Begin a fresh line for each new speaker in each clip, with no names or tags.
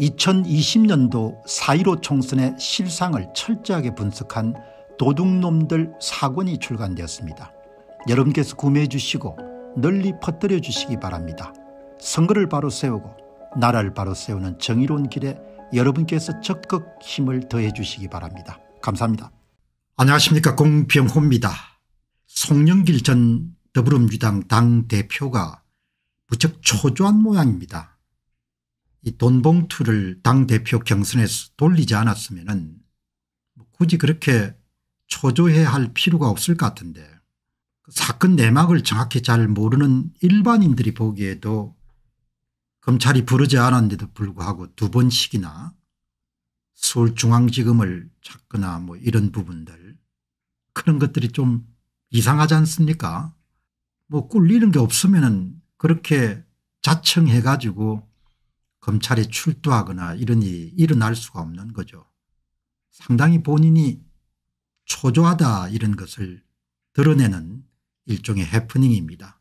2020년도 4.15 총선의 실상을 철저하게 분석한 도둑놈들 사권이 출간되었습니다. 여러분께서 구매해 주시고 널리 퍼뜨려 주시기 바랍니다. 선거를 바로 세우고 나라를 바로 세우는 정의로운 길에 여러분께서 적극 힘을 더해 주시기 바랍니다. 감사합니다. 안녕하십니까 공병호입니다. 송영길 전 더불어민주당 당대표가 무척 초조한 모양입니다. 이 돈봉투를 당대표 경선에서 돌리지 않았으면 뭐 굳이 그렇게 초조해야 할 필요가 없을 것 같은데 그 사건 내막을 정확히 잘 모르는 일반인들이 보기에도 검찰이 부르지 않았는데도 불구하고 두 번씩이나 서울중앙지검을 찾거나 뭐 이런 부분들 그런 것들이 좀 이상하지 않습니까 뭐 꿀리는 게 없으면 그렇게 자청해 가지고 검찰에 출두하거나 이런 일이 일어날 수가 없는 거죠. 상당히 본인이 초조하다 이런 것을 드러내는 일종의 해프닝입니다.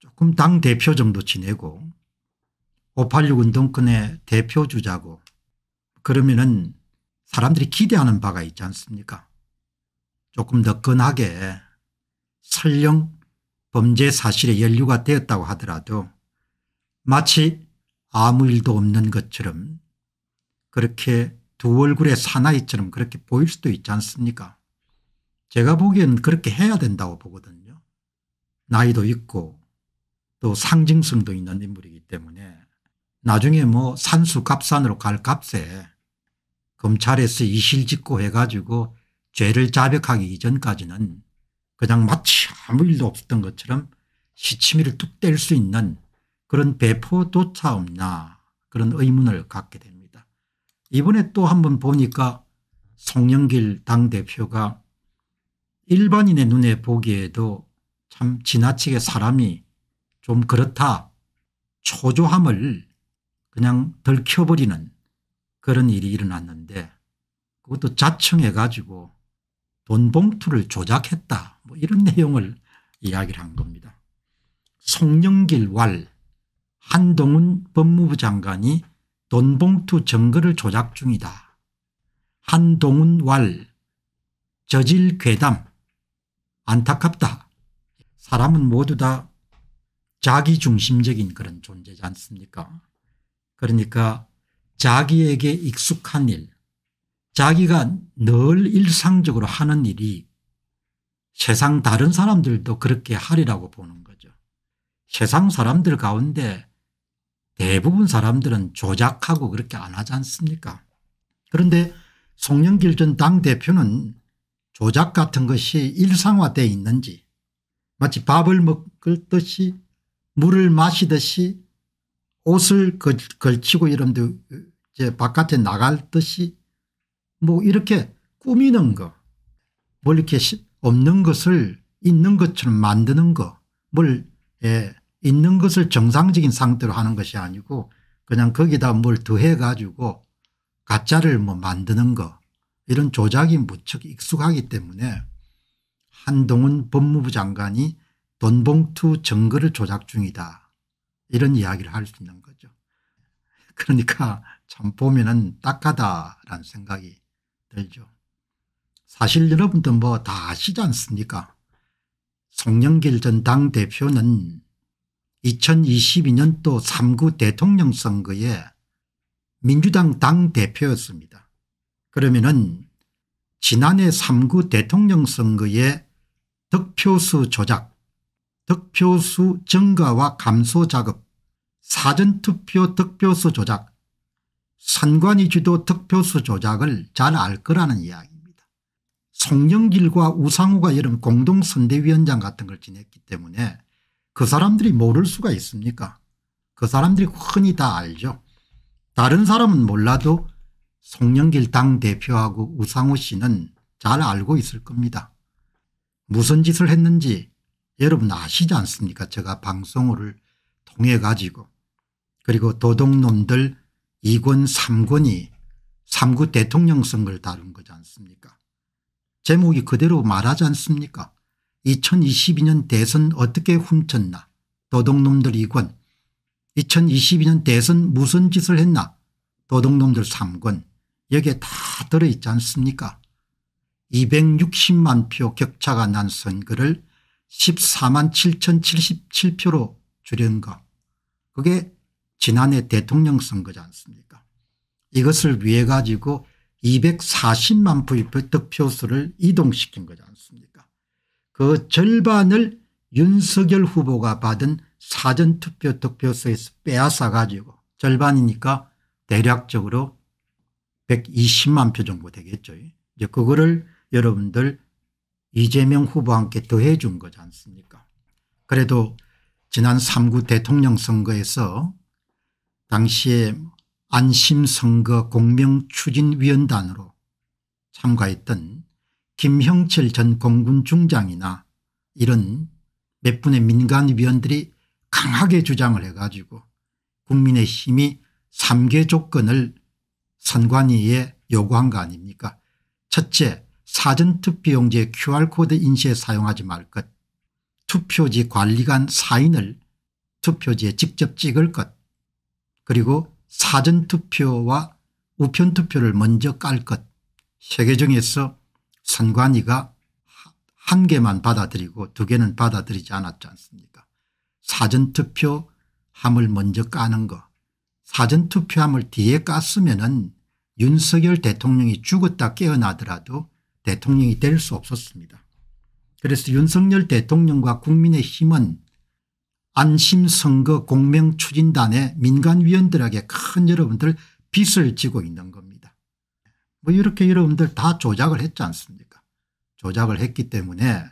조금 당 대표 정도 지내고 586 운동권의 대표 주자고 그러면은 사람들이 기대하는 바가 있지 않습니까 조금 더끈하게 설령 범죄 사실에 연류가 되었다고 하더라도 마치 아무 일도 없는 것처럼 그렇게 두 얼굴의 사나이처럼 그렇게 보일 수도 있지 않습니까 제가 보기엔 그렇게 해야 된다고 보거든요. 나이도 있고 또 상징성도 있는 인물이기 때문에 나중에 뭐 산수갑산으로 갈 값에 검찰에서 이실직고 해가지고 죄를 자백하기 이전까지는 그냥 마치 아무 일도 없었던 것처럼 시치미를 뚝 뗄 수 있는 그런 배포조차 없냐 그런 의문을 갖게 됩니다. 이번에 또 한번 보니까 송영길 당대표가 일반인의 눈에 보기에도 참 지나치게 사람이 좀 그렇다 초조함을 그냥 들켜버리는 그런 일이 일어났는데 그것도 자청해 가지고 돈 봉투를 조작했다 뭐 이런 내용을 이야기를 한 겁니다. 송영길 왈 한동훈 법무부 장관이 돈봉투 증거를 조작 중이다. 한동훈 왈 저질 괴담 안타깝다. 사람은 모두 다 자기중심적인 그런 존재지 않습니까 그러니까 자기에게 익숙한 일 자기가 늘 일상적으로 하는 일이 세상 다른 사람들도 그렇게 하리라고 보는 거죠. 세상 사람들 가운데 대부분 사람들은 조작하고 그렇게 안 하지 않습니까 그런데 송영길 전 당대표는 조작 같은 것이 일상화되어 있는지 마치 밥을 먹 듯이 물을 마시듯이 옷을 걸치고 이런데 바깥에 나갈 듯이 뭐 이렇게 꾸미는 거, 뭐 이렇게 없는 것을 있는 것처럼 만드는 거, 뭘 예, 있는 것을 정상적인 상태로 하는 것이 아니고 그냥 거기다 뭘 더해 가지고 가짜를 뭐 만드는 거 이런 조작이 무척 익숙하기 때문에 한동훈 법무부 장관이 돈봉투 증거를 조작 중이다 이런 이야기를 할 수 있는 거죠. 그러니까 참 보면은 딱하다라는 생각이 들죠. 사실 여러분도 뭐 다 아시지 않습니까? 송영길 전 당대표는 2 0 2 2년또 3구 대통령 선거에 민주당 당대표였습니다. 그러면은 지난해 3구 대통령 선거에 득표수 조작, 득표수 증가와 감소 작업, 사전투표 득표수 조작, 선관위 주도 득표수 조작을 잘 알 거라는 이야기입니다. 송영길과 우상호가 이런 공동선대위원장 같은 걸 지냈기 때문에 그 사람들이 모를 수가 있습니까 그 사람들이 흔히 다 알죠. 다른 사람은 몰라도 송영길 당대표하고 우상호 씨는 잘 알고 있을 겁니다. 무슨 짓을 했는지 여러분 아시지 않습니까 제가 방송을 통해 가지고 그리고 도둑놈들 2권 3권이 3구 대통령 선거를 다룬 거지 않습니까 제목이 그대로 말하지 않습니까 2022년 대선 어떻게 훔쳤나 도둑놈들 2권 2022년 대선 무슨 짓을 했나 도둑놈들 3권 여기에 다 들어있지 않습니까 260만 표 격차가 난 선거를 14만 7077표로 줄인 것 그게 지난해 대통령 선거지 않습니까 이것을 위해 가지고 240만 표 득표수를 이동시킨 거지 않습니까 그 절반을 윤석열 후보가 받은 사전투표 득표수에서 빼앗아 가지고 절반이니까 대략적으로 120만 표 정도 되겠죠. 이제 그거를 여러분들 이재명 후보와 함 더해 준 거지 않습니까 그래도 지난 3구 대통령 선거에서 당시에 안심선거 공명추진위원단으로 참가했던 김형철 전 공군 중장이나 이런 몇 분의 민간위원들이 강하게 주장을 해가지고 국민의힘이 3개 조건을 선관위에 요구한 거 아닙니까 첫째 사전투표용지의 QR코드 인쇄 사용하지 말것 투표지 관리관 사인을 투표지에 직접 찍을 것 그리고 사전투표와 우편투표를 먼저 깔것 세계 중에서 선관위가 한 개만 받아들이고 두 개는 받아들이지 않았지 않습니까 사전투표 함을 먼저 까는 거 사전투표함을 뒤에 깠으면 은 윤석열 대통령이 죽었다 깨어나더라도 대통령이 될 수 없었습니다. 그래서 윤석열 대통령과 국민의힘은 안심선거 공명추진단의 민간위원들에게 큰 여러분들 빚을 지고 있는 겁니다. 뭐 이렇게 여러분들 다 조작을 했지 않습니까 조작을 했기 때문에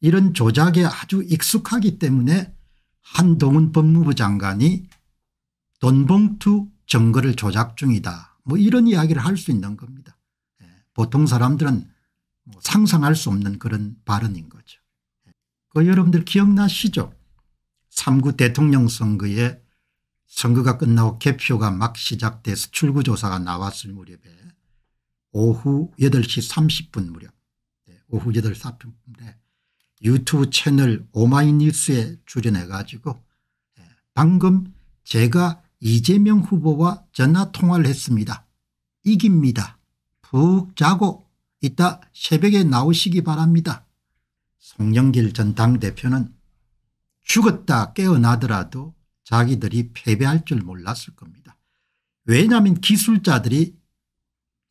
이런 조작에 아주 익숙하기 때문에 한동훈 법무부 장관이 돈봉투 정거를 조작 중이다 뭐 이런 이야기를 할 수 있는 겁니다. 예. 보통 사람들은 뭐 상상할 수 없는 그런 발언인 거죠. 그 여러분들 기억나시죠 3구 대통령 선거에 선거가 끝나고 개표가 막 시작돼서 출구조사가 나왔을 무렵에 오후 8시 30분 무렵 네, 오후 8시 30분에 유튜브 채널 오마이뉴스에 출연해 가지고 네, 방금 제가 이재명 후보와 전화통화를 했습니다. 이깁니다. 푹 자고 이따 새벽에 나오시기 바랍니다. 송영길 전 당대표는 죽었다 깨어나더라도 자기들이 패배할 줄 몰랐을 겁니다. 왜냐하면 기술자들이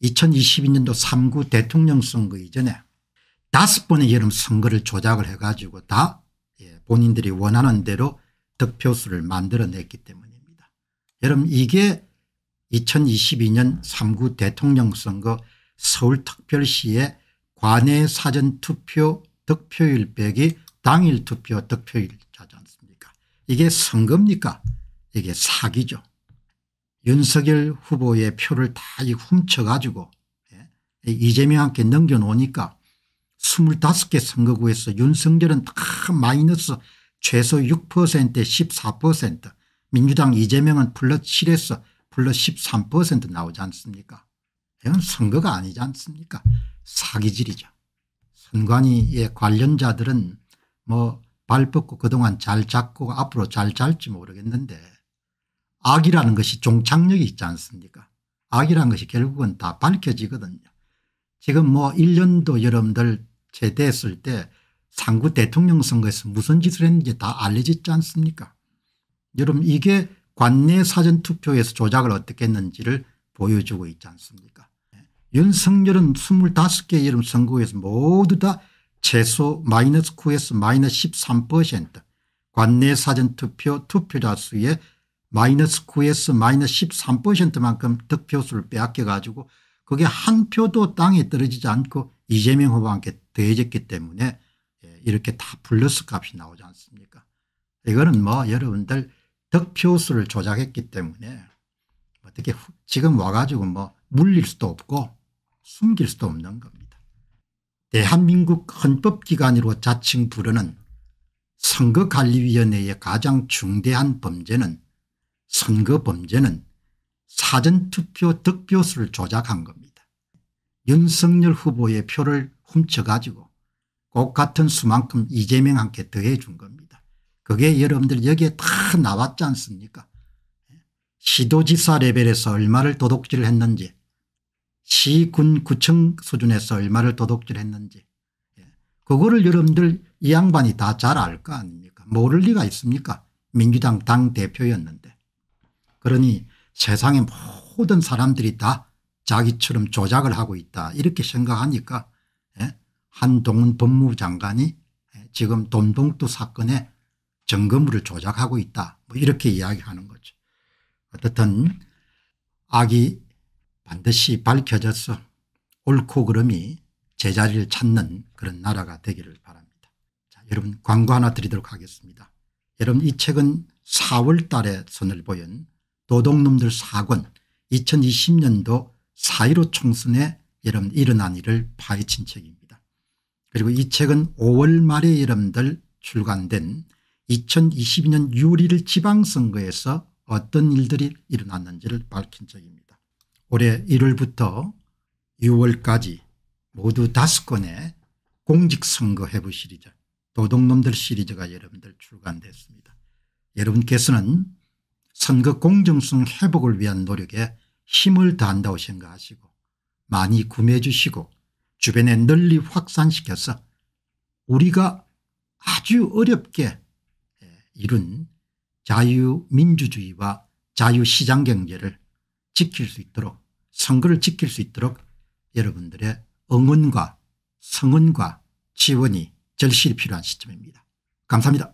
2022년도 3구 대통령 선거 이전에 다섯 번의 여름 선거를 조작을 해가지고 다 예, 본인들이 원하는 대로 득표수를 만들어냈기 때문입니다. 여러분 이게 2022년 3구 대통령 선거 서울특별시의 관내 사전투표 득표율 빼기 당일 투표 득표율 자지 않습니까 이게 선거입니까 이게 사기죠. 윤석열 후보의 표를 다 훔쳐가지고 예, 이재명 함께 넘겨놓으니까 25개 선거구에서 윤석열은 다 마이너스 최소 6%에 14% 민주당 이재명은 플러스 7에서 플러스 13% 나오지 않습니까 이건 선거가 아니지 않습니까 사기질이죠. 선관위의 관련자들은 뭐발 뻗고 그동안 잘 잡고 앞으로 잘 잘지 모르겠는데 악이라는 것이 종착력이 있지 않습니까 악이라는 것이 결국은 다 밝혀지거든요. 지금 뭐 1년도 여러분들 제대했을 때 상구 대통령 선거에서 무슨 짓을 했는지 다 알려졌지 않습니까 여러분 이게 관내 사전투표에서 조작을 어떻게 했는지를 보여주고 있지 않습니까 윤석열은 25개 여름 선거에서 모두 다 최소 마이너스 9에서 마이너스 13% 관내 사전투표 투표자 수의 마이너스 9에서 마이너스 13%만큼 득표수를 빼앗겨 가지고 그게 한 표도 땅에 떨어지지 않고 이재명 후보한테 더해졌기 때문에 예, 이렇게 다 플러스 값이 나오지 않습니까 이거는 뭐 여러분들 득표수를 조작했기 때문에 뭐 어떻게 지금 와가지고 뭐 물릴 수도 없고 숨길 수도 없는 겁니다. 대한민국 헌법기관으로 자칭 부르는 선거관리위원회의 가장 중대한 범죄는 선거 범죄는 사전투표 득표수를 조작한 겁니다. 윤석열 후보의 표를 훔쳐가지고 꼭 같은 수만큼 이재명한테 더해준 겁니다. 그게 여러분들 여기에 다 나왔지 않습니까 시도지사 레벨에서 얼마를 도둑질 했는지 시군 구청 수준에서 얼마를 도둑질 했는지 예. 그거를 여러분들 이 양반이 다 잘 알 거 아닙니까 모를 리가 있습니까 민주당 당대표였는데 그러니 세상의 모든 사람들이 다 자기처럼 조작을 하고 있다 이렇게 생각하니까 예, 한동훈 법무부 장관이 예, 지금 돈봉투 사건에 점검부를 조작하고 있다 뭐 이렇게 이야기하는 거죠. 어떻든 악이 반드시 밝혀져서 옳고 그름이 제자리를 찾는 그런 나라가 되기를 바랍니다. 자, 여러분 광고 하나 드리도록 하겠습니다. 여러분 이 책은 4월 달에 선을 보인 노동놈들 사권 2020년도 4.15 총선에 여러분 일어난 일을 파헤친 책입니다. 그리고 이 책은 5월 말에 여러분들 출간된 2022년 6월 1일 지방선거에서 어떤 일들이 일어났는지를 밝힌 책입니다. 올해 1월부터 6월까지 모두 5권의 공직선거 해부 시리즈 도둑놈들 시리즈가 여러분들 출간됐습니다. 여러분께서는 선거 공정성 회복을 위한 노력에 힘을 다한다고 생각하시고 많이 구매해 주시고 주변에 널리 확산시켜서 우리가 아주 어렵게 예, 이룬 자유민주주의와 자유시장경제를 지킬 수 있도록 선거를 지킬 수 있도록 여러분들의 응원과 성원과 지원이 절실히 필요한 시점입니다. 감사합니다.